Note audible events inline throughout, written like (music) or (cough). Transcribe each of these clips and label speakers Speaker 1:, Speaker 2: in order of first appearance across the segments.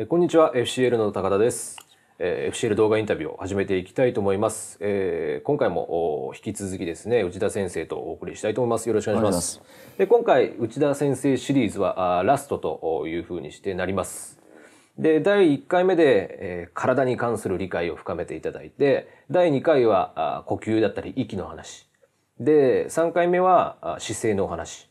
Speaker 1: えこんにちは FCL の高田です、えー、FCL 動画インタビューを始めていきたいと思います、えー、今回も引き続きですね内田先生とお送りしたいと思いますよろしくお願いしますで今回内田先生シリーズはあラストというふうにしてなりますで第1回目で、えー、体に関する理解を深めていただいて第2回はあ呼吸だったり息の話で3回目はあ姿勢のお話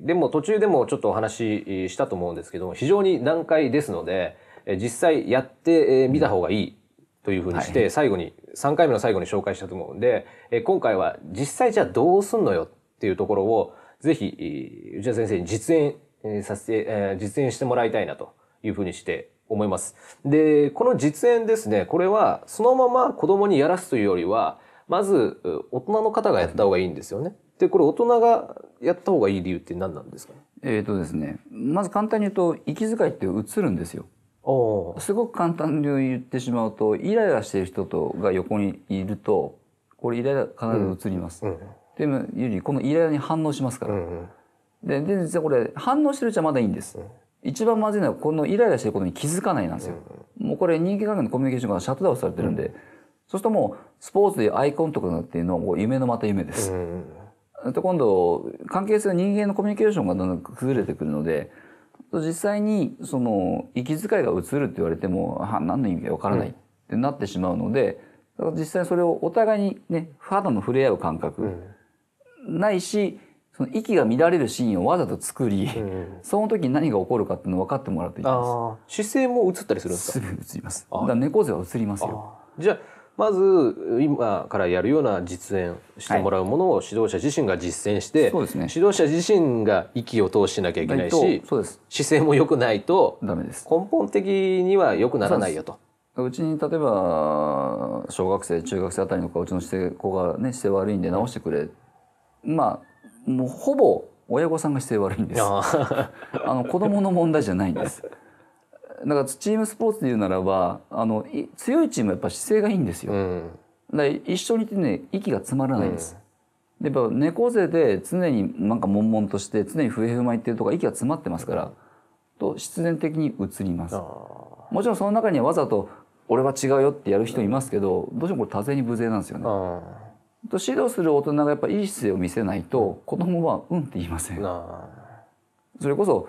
Speaker 1: でも途中でもちょっとお話ししたと思うんですけども非常に難解ですので実際やってみた方がいいというふうにして、最後に3回目の最後に紹介したと思うんで今回は実際じゃあどうすんのよっていうところをぜひ内田先生に実演させて実演してもらいたいなというふうにして思います。でこの実演ですねこれはそのまま子供にやらすというよりはまず大人の方がやった方がいいんですよね。でこれ大人がやった方がいい理由って何なんですか、ね、
Speaker 2: えっ、ー、とですねまず簡単に言うと息遣いって映るんですよ。すごく簡単に言ってしまうとイライラしてる人とが横にいるとこれイライラ必ず映ります。うんうん、でもゆりこのイライラに反応しますから。うんうん、でで実はこれ反応してるじゃまだいいんです。う一番まずいのはこのイライラしてることに気づかないなんですよ。もうこれ人間関係のコミュニケーションがシャットダウンされてるんで、うん、そうするともうスポーツでアイコンとかなっていうのは夢のまた夢です。と今度関係性人間のコミュニケーションがどんどん崩れてくるので実際にその息遣いが映るって言われても何の意味かわからないってなってしまうので、うん、実際それをお互いにね肌の触れ合う感覚、うん、ないしその息が乱れるシーンをわざと作り、うん、その時に何が起こるかっていうの分かってもらっていいです。姿勢も映ったりするんですか。すぐ映ります。だ猫背は映りますよ。
Speaker 1: じゃあまず今からやるような実演してもらうものを指導者自身が実践して、はいね、指導者自身が息を通しなきゃいけないしそうです姿勢も良くないとです根本的
Speaker 2: には良くならないよと。うちに例えば小学生中学生あたりの子がうちの姿勢子がね姿勢悪いんで直してくれ、まあもうほぼ親御さんが姿勢悪いんですあの子供の問題じゃないんですだからチームスポーツで言うならばあの強いチームはやっぱ姿勢がいいんですよ、うん、だ一緒にいてね息が詰まらないです、うん、やっぱ猫背で常になんか悶々として常に不平不満言ってるとか息が詰まってますから、うん、と必然的に移りますもちろんその中にはわざと俺は違うよってやる人いますけど、どうしてもこれ多勢に無勢なんですよねと指導する大人がやっぱいい姿勢を見せないと子供はうんって言いませんそれこそ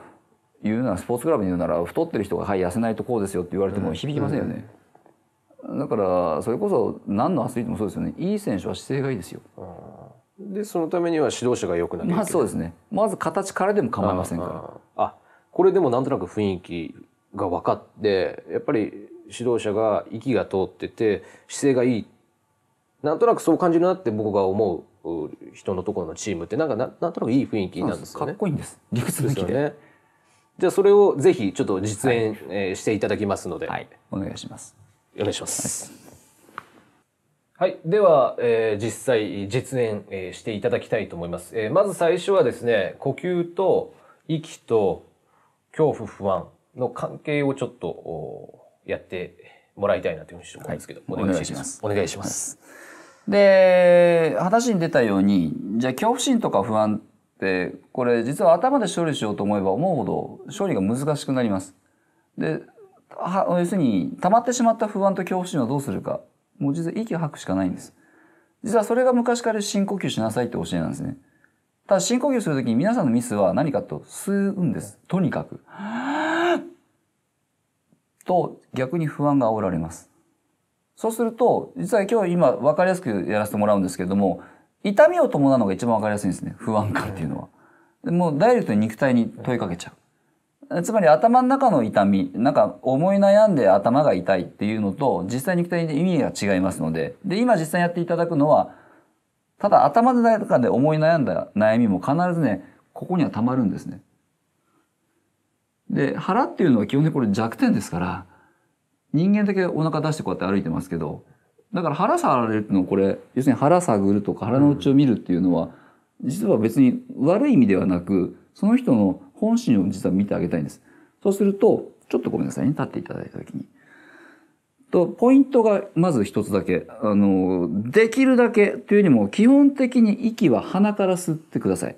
Speaker 2: 言うならスポーツクラブに言うなら太ってる人が「はい痩せないとこうですよ」って言われても響きませんよね、うんうん、だからそれこそ何のアスリートもそうですよねいい選手は姿勢がいいですよでそのためには指導者がよくなまあそうですねまず形からでも構いませんか
Speaker 1: らあこれでもなんとなく雰囲気が分かってやっぱり指導者が息が通ってて姿勢がいいなんとなくそう感じるなって僕が思う人のところのチームってなんかなんとなくいい雰囲気なんです
Speaker 2: よねかっこいいんです理屈
Speaker 1: 抜きで、ね、じゃあそれをぜひちょっと実演、はえしていただきますので、はい、お願いします。お願いします。はい、では、えー、実際実演、えー、していただきたいと思います、えー。まず最初はですね、呼吸と息と恐怖不安の関係をちょっとやってもらいたいなというふうに思うんですけど、はい、お願いします。お願いします。
Speaker 2: で話に出たようにじゃあ恐怖心とか不安でこれ実は頭で処理しようと思えば思うほど処理が難しくなります。で要するに溜まってしまった不安と恐怖心はどうするかもう実は息を吐くしかないんです。実はそれが昔から深呼吸しなさいって教えなんですね。ただ深呼吸するときに皆さんのミスは何かと吸うんです。とにかく。と逆に不安が煽られます。そうすると、実は今日今分かりやすくやらせてもらうんですけれども、痛みを伴うのが一番わかりやすいんですね。不安感っていうのは。うん、もうダイレクトに肉体に問いかけちゃう。うん、つまり頭の中の痛み、なんか思い悩んで頭が痛いっていうのと、実際肉体で意味が違いますので、で、今実際やっていただくのは、ただ頭の中で思い悩んだ悩みも必ずね、ここには溜まるんですね。で、腹っていうのは基本的にこれ弱点ですから、人間だけお腹出してこうやって歩いてますけど、だから腹触られるのこれ要するに腹探るとか腹の内を見るっていうのは、実は別に悪い意味ではなくその人の本心を実は見てあげたいんです。そうするとちょっとごめんなさいね立っていただいた時に。とポイントがまず一つだけあのできるだけというよりも基本的に息は鼻から吸ってください。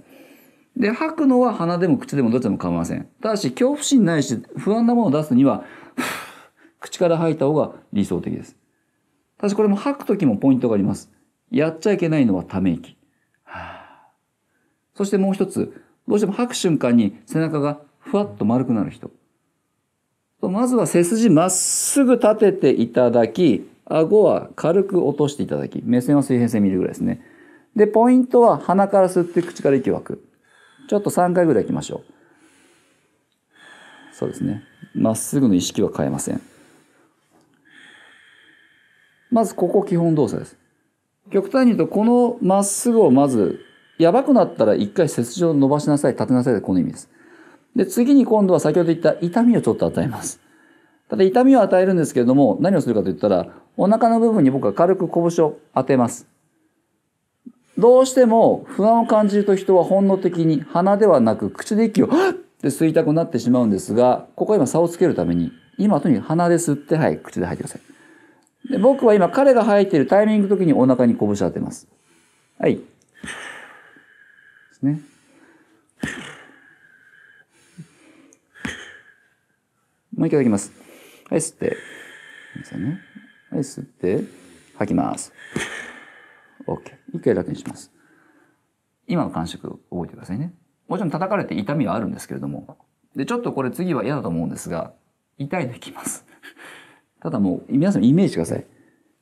Speaker 2: で吐くのは鼻でも口でもどっちでも構いません。ただし恐怖心ないし不安なものを出すには (laughs) 口から吐いた方が理想的です。ただしこれも吐くときもポイントがあります。やっちゃいけないのはため息。そしてもう一つ、どうしても吐く瞬間に背中がふわっと丸くなる人。まずは背筋まっすぐ立てていただき、顎は軽く落としていただき、目線は水平線見るぐらいですね。で、ポイントは鼻から吸って口から息を吐く。ちょっと3回ぐらい行きましょう。そうですね。まっすぐの意識は変えません。まずここ基本動作です。極端に言うと、このまっすぐをまず、やばくなったら一回切除を伸ばしなさい、立てなさいでこの意味です。で、次に今度は先ほど言った痛みをちょっと与えます。ただ痛みを与えるんですけれども、何をするかと言ったら、お腹の部分に僕は軽く拳を当てます。どうしても不安を感じると人は本能的に鼻ではなく口で息をはって吸いたくなってしまうんですが、ここは今差をつけるために、今とに鼻で吸って、はい、口で吐いてください。で僕は今彼が吐いているタイミングの時にお腹に拳を当てます。はい。ですね。もう一回吐きます。はい、吸って。ね、はい、吸って、吐きます。OK。一回だけにします。今の感触覚えてくださいね。もちろん叩かれて痛みはあるんですけれども。で、ちょっとこれ次は嫌だと思うんですが、痛いできます。ただもう、皆さんイメージしてください。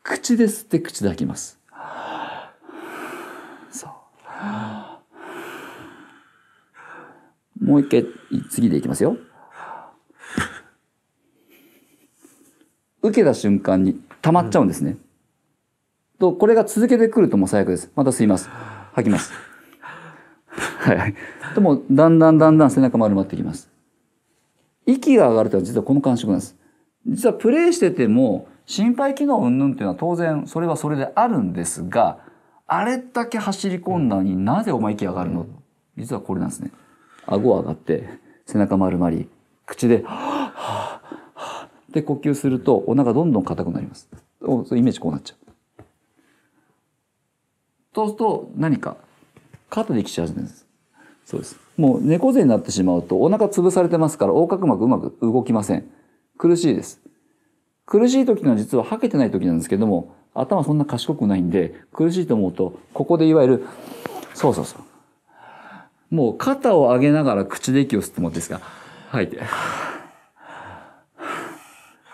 Speaker 2: 口で吸って口で吐きます。そう。もう一回、次でいきますよ。受けた瞬間に溜まっちゃうんですね。うん、と、これが続けてくるともう最悪です。また吸います。吐きます。はいはい。でも、だんだんだんだん背中丸まってきます。息が上がると実はこの感触なんです。実はプレイしてても心肺機能云々っていうのは当然それはそれであるんですがあれだけ走り込んだのになぜお前息上がるの、うん、実はこれなんですね顎上がって背中丸まり口で「はははって呼吸するとお腹どんどん硬くなりますおそイメージこうなっちゃうそうすると何か肩できちゃうんですそうですもう猫背になってしまうとお腹潰されてますから横隔膜うまく動きません苦しいです。苦しい時の実ははけてない時なんですけども、頭そんな賢くないんで、苦しいと思うと、ここでいわゆる、そうそうそう。もう肩を上げながら口で息を吸ってもらっていいですか吐いて。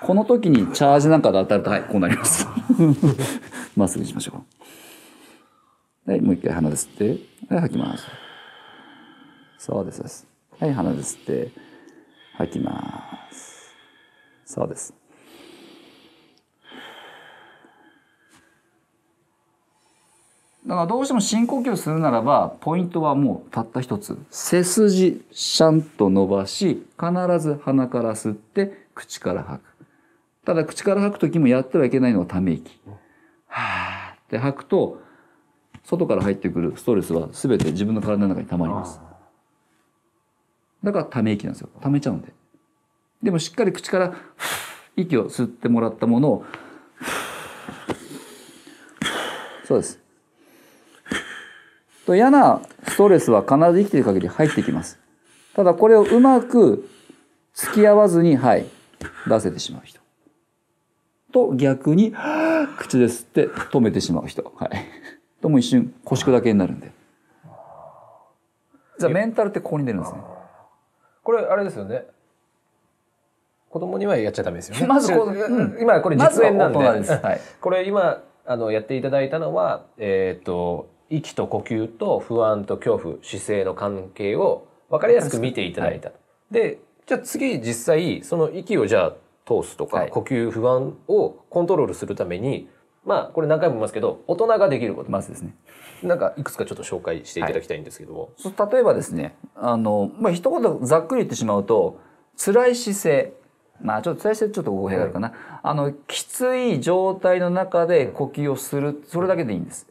Speaker 2: この時にチャージなんかで当たると、はい、こうなります。まっすぐしましょう。はい、もう一回鼻で吸って、はい、吐きます。そうです。はい、鼻で吸って、吐きます。そうです。だからどうしても深呼吸するならば、ポイントはもうたった一つ。背筋、シャンと伸ばし、必ず鼻から吸って、口から吐く。ただ、口から吐く時もやってはいけないのはため息。はあって吐くと、外から入ってくるストレスは全て自分の体の中に溜まります。だからため息なんですよ。ためちゃうんで。でもしっかり口から息を吸ってもらったものをそうです。と嫌なストレスは必ず生きている限り入ってきます。ただこれをうまく付き合わずに、はい、出せてしまう人。と逆に、口で吸って止めてしまう人。はい。とも一瞬腰砕けになるんで。じゃあメンタルってここに出るんですね。これあれですよね。子供にはやっちゃダメ
Speaker 1: ですよね。(laughs) まずこ、うん、今これ実演なんで。ま、ですはい、これ今、あの、やっていただいたのは、えっ、ー、と、息と呼吸と不安と恐怖、姿勢の関係を分かりやすく見ていただいた。はい、で、じゃあ次実際、その息をじゃあ通すとか、はい、呼吸不安をコントロールするために、まあ、これ何回も言いますけど、大人が
Speaker 2: できること。まずですね。なんか、いくつかちょっと紹介していただきたいんですけども。はい、例えばですね、あの、まあ、一言ざっくり言ってしまうと、辛い姿勢、まあちょっと伝えしてちょっと語弊があるかな、はい、あのきつい状態の中で呼吸をするそれだけでいいんです。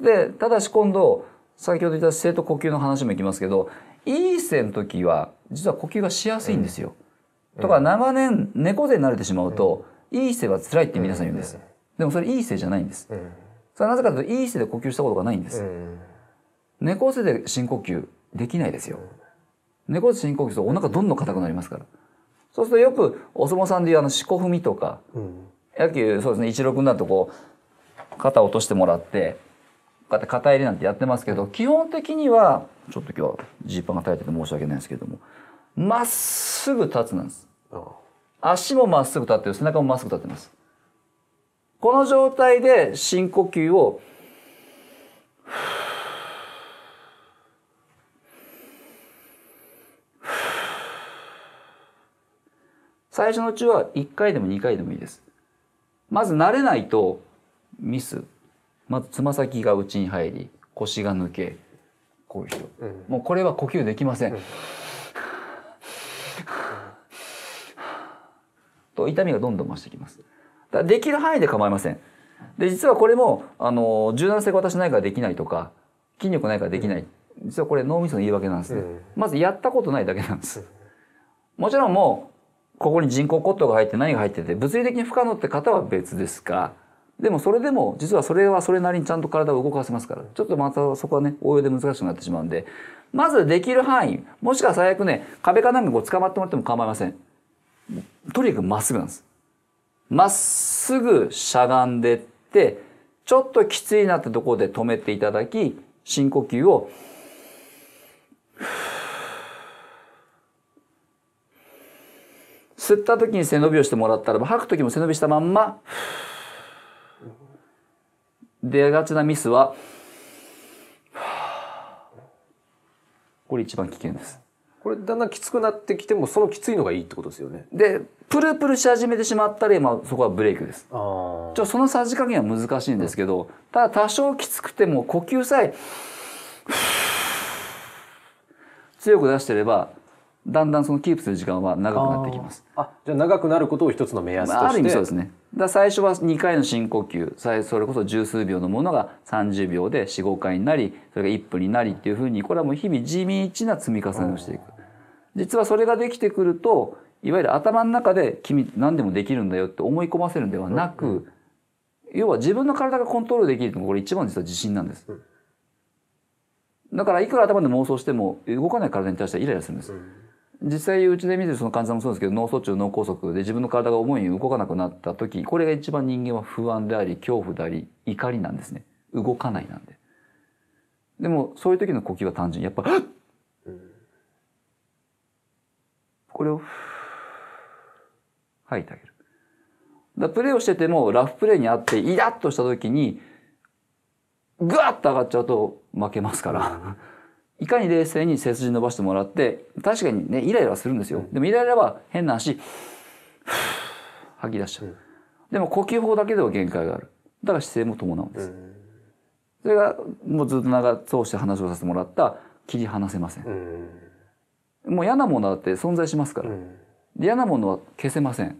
Speaker 2: でただし今度先ほど言った生と呼吸の話もいきますけどいい勢の時は実は呼吸がしやすいんですよ。とか長年猫背に慣れてしまうと、ういい勢は辛いって皆さん言うんです。でもそれいい勢じゃないんです。それはなぜかというといい勢で呼吸したことがないんです。猫背で深呼吸できないですよ。猫背深呼吸するとお腹どんどん硬くなりますから。そうするとよくお相撲さんでいうあの四股踏みとか、うん、野球そうですね一六になるとこう肩落としてもらってて肩入れなんてやってますけど基本的にはちょっと今日はジーパンが耐えてて申し訳ないですけどもまっすぐ立つなんです。足もまっすぐ立ってる背中もまっすぐ立ってます。この状態で深呼吸を最初のうちは1回でも2回でもいいです。まず慣れないとミス。まずつま先が内に入り、腰が抜け、こういう人。うん、もうこれは呼吸できません。うん、と痛みがどんどん増してきます。だできる範囲で構いません。で、実はこれも、あの、柔軟性が私ないからできないとか、筋力ないからできない。実はこれ脳みその言い訳なんですね。まずやったことないだけなんです。もちろんもう、ここに人工骨頭が入って何が入ってて物理的に不可能って方は別ですかでもそれでも実はそれはそれなりにちゃんと体を動かせますからちょっとまたそこはね応用で難しくなってしまうんでまずできる範囲もしくは最悪ね壁かなんかこう捕まってもらっても構いませんとにかくまっすぐなんですまっすぐしゃがんでってちょっときついなってところで止めていただき深呼吸を吸った時に背伸びをしてもらったら吐く時も背伸びしたまんま出がちなミスはこれ一番危険です。これだんだんきつくなってきてもそのきついのがいいってことですよね。でプルプルし始めてしまったら今そこはブレークです。ちそのさじ加減は難しいんですけどただ多少きつくても呼吸さえ (sighs) 強く出してればだんだんそのキープする時間は長くなってきます。あじゃあ長くなることを一つの目安として、まあ、ある意味そうですね。だ最初は2回の深呼吸それこそ十数秒のものが30秒で45回になりそれが1分になりっていうふうにこれはもう日々地味な積み重ねをしていく。実はそれができてくるといわゆる頭の中で君何でもできるんだよって思い込ませるんではなく、うんうん、要は自分の体がコントロールできるのがこれ一番実は自信なんです。だからいくら頭で妄想しても動かない体に対してはイライラするんです。うん実際うちで見てるその患者さんもそうですけど脳卒中脳梗塞で自分の体が思いに動かなくなった時これが一番人間は不安であり恐怖であり怒りなんですね動かないなんででもそういう時の呼吸は単純にやっぱ「うこれを吐いてあげるだプレーをしててもラフプレーにあってイラッとした時にグワッと上がっちゃうと負けますからいかに冷静に背筋伸ばしてもらって確かにねイライラはするんですよ、うん、でもイライラは変な足 (sighs) 吐き出しちゃう、うん、でも呼吸法だけでは限界があるだから姿勢も伴うんです、うん、それがもうずっと長通して話をさせてもらった切り離せません、もう嫌なものだって存在しますから、嫌なものは消せません、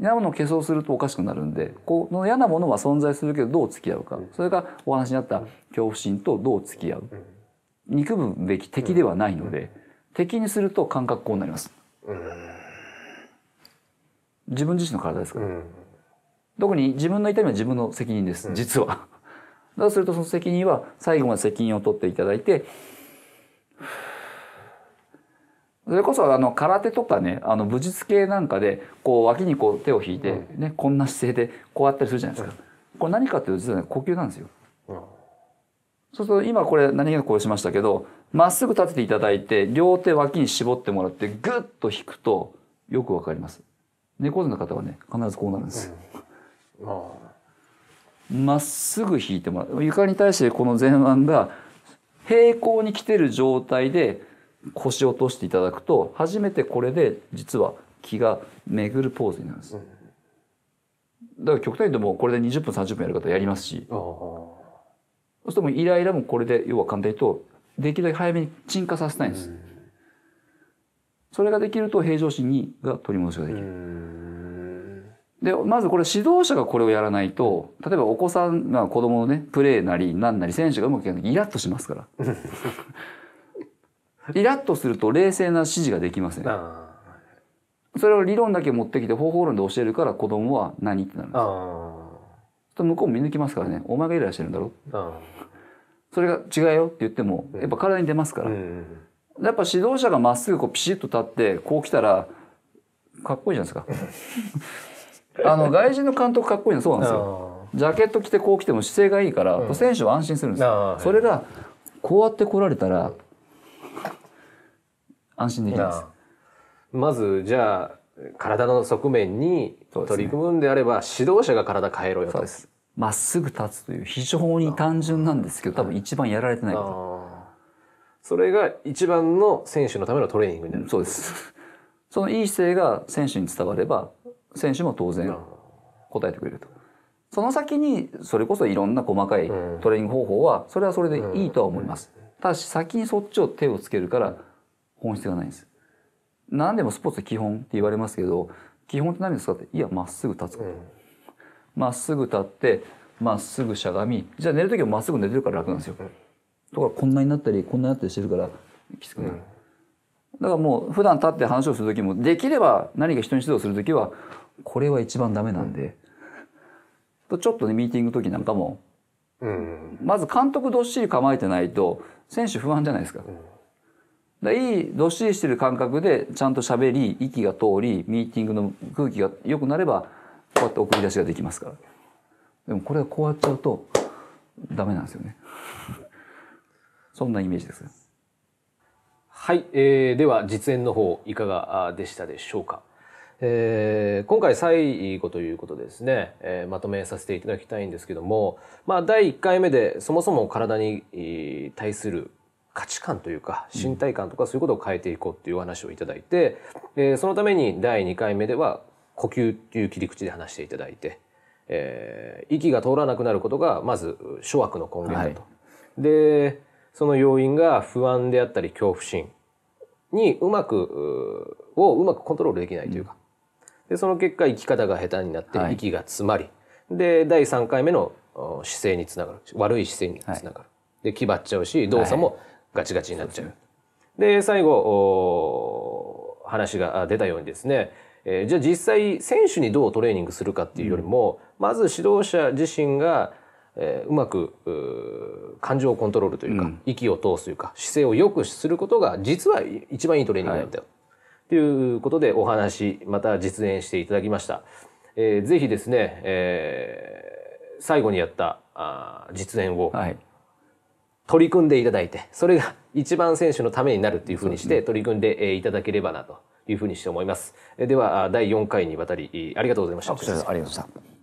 Speaker 2: 嫌なものを消そうするとおかしくなるんでこの嫌なものは存在するけどどう付き合うか、それがお話にあった恐怖心とどう付き合う、憎むべき敵ではないので、敵にすると感覚こうなります。自分自身の体ですから。特に自分の痛みは自分の責任です、実は。だとするとその責任は最後まで責任を取っていただいて、それこそあの空手とかねあの武術系なんかでこう脇にこう手を引いてね、うん、こんな姿勢でこうやったりするじゃないですか、うん、これ何かというと実は、ね、呼吸なんですよ。うんそうすると今これ何気なくこうしましたけどまっすぐ立てていただいて両手脇に絞ってもらってぐっと引くとよくわかります。猫背の方はね必ずこうなるんです。ま、うん、っすぐ引いてもらう床に対してこの前腕が平行に来てる状態で腰を落としていただくと初めてこれで実は気が巡るポーズになるんです。だから極端にでもこれで20分30分やる方やりますし。あそうするともイライラもこれで要は簡単に言うとできるだけ早めに鎮火させたいんです。それができると平常心にが取り戻しができる。で、まずこれ指導者がこれをやらないと、例えばお子さんが子供のね、プレーなりなんなり選手がうまくいないとイラッとしますから。(laughs) イラッとすると冷静な指示ができません。それを理論だけ持ってきて方法論で教えるから子供は何ってなるんです。と向こうも見抜きますからねお前がイライラしてるんだろ、うそれが違うよって言ってもやっぱ体に出ますから、うん、やっぱ指導者がまっすぐこうピシッと立ってこう来たらかっこいいじゃないですか (laughs) あの外人の監督かっこいいのそうなんですよジャケット着てこう来ても姿勢がいいから、うん、選手は安心するんですよそれがこうやって来られたら安心できますまずじゃあ体
Speaker 1: の側面に取り組むんであれば、ね、指導者が体変えろよと
Speaker 2: まっすぐ立つという非常に単純なんですけど多分一番やられてないそれが一番の選手のためのトレーニングになる、そうです (laughs) そのいい姿勢が選手に伝われば選手も当然答えてくれるとその先にそれこそいろんな細かいトレーニング方法はそれはそれでいいとは思います、ただし先にそっちを手をつけるから本質がないんです何でもスポーツ基本って言われますけど基本って何ですかっていやまっすぐ立つま、うん、っすぐ立ってまっすぐしゃがみじゃあ寝る時もまっすぐ寝てるから楽なんですよ。うん、とかこんなになったりこんなになったりしてるからきつくなる。うん、だからもう普段立って話をする時もできれば何か人に指導する時はこれは一番ダメなんで、うん、ちょっとねミーティング時なんかも、まず監督どっしり構えてないと選手不安じゃないですか。だいいどっしりしてる感覚でちゃんと喋り息が通りミーティングの空気が良くなればこうやって送り出しができますからでもこれはこうやっちゃうとダメなんですよね (laughs) そんなイメージです
Speaker 1: はい、えー、では実演の方いかがでしたでしょうかえー、今回最後ということでですね、えー、まとめさせていただきたいんですけども、まあ、第1回目でそもそも体に対する価値観というか身体感とかそういうことを変えていこうっていうお話をいただいて、えそのために第2回目では呼吸っていう切り口で話していただいて、え息が通らなくなることがまず諸悪の根源だと。はい、でその要因が不安であったり恐怖心にうまくをうまくコントロールできないというか、でその結果生き方が下手になって息が詰まり、はい、で第3回目の姿勢につながる悪い姿勢につながる、はい、で気張っちゃうし動作もガチガチになっちゃう。で最後話が出たようにですね、えー、じゃあ実際選手にどうトレーニングするかっていうよりも、うん、まず指導者自身が、えー、うまく感情をコントロールというか、うん、息を通すというか姿勢を良くすることが実は一番いいトレーニングなんだよ、はい、ということでお話また実演していただきました。えー、ぜひですね、えー、最後にやったあ実演を、はい取り組んでいただいて、それが一番選手のためになるというふうにして取り組んでいただければなというふうにして思います。では、第4回にわたりありがとうございました。ありがとうございました。